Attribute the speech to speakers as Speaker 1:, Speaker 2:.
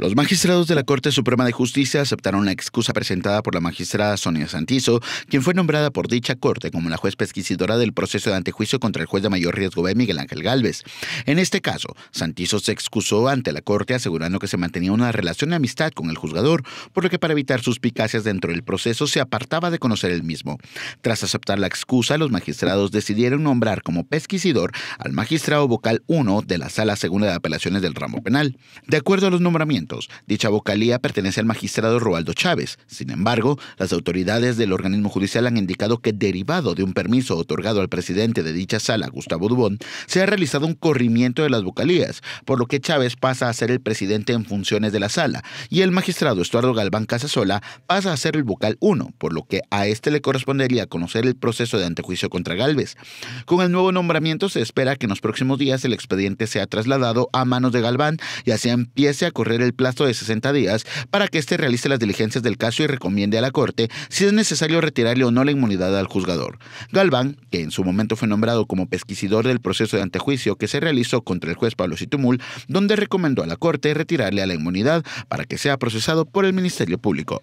Speaker 1: Los magistrados de la Corte Suprema de Justicia aceptaron la excusa presentada por la magistrada Sonia Santizo, quien fue nombrada por dicha corte como la juez pesquisidora del proceso de antejuicio contra el juez de mayor riesgo B, Miguel Ángel Galvez. En este caso, Santizo se excusó ante la Corte asegurando que se mantenía una relación de amistad con el juzgador, por lo que para evitar suspicacias dentro del proceso se apartaba de conocer el mismo. Tras aceptar la excusa, los magistrados decidieron nombrar como pesquisidor al magistrado vocal 1 de la Sala Segunda de Apelaciones del Ramo Penal. De acuerdo a los nombramientos, Dicha vocalía pertenece al magistrado Roaldo Chávez. Sin embargo, las autoridades del organismo judicial han indicado que derivado de un permiso otorgado al presidente de dicha sala, Gustavo Dubón, se ha realizado un corrimiento de las vocalías, por lo que Chávez pasa a ser el presidente en funciones de la sala y el magistrado Estuardo Galván Casasola pasa a ser el vocal 1, por lo que a este le correspondería conocer el proceso de antejuicio contra Galvez. Con el nuevo nombramiento se espera que en los próximos días el expediente sea trasladado a manos de Galván y así empiece a correr el plazo de 60 días para que éste realice las diligencias del caso y recomiende a la Corte si es necesario retirarle o no la inmunidad al juzgador. Galván, que en su momento fue nombrado como pesquisidor del proceso de antejuicio que se realizó contra el juez Pablo Situmul, donde recomendó a la Corte retirarle a la inmunidad para que sea procesado por el Ministerio Público.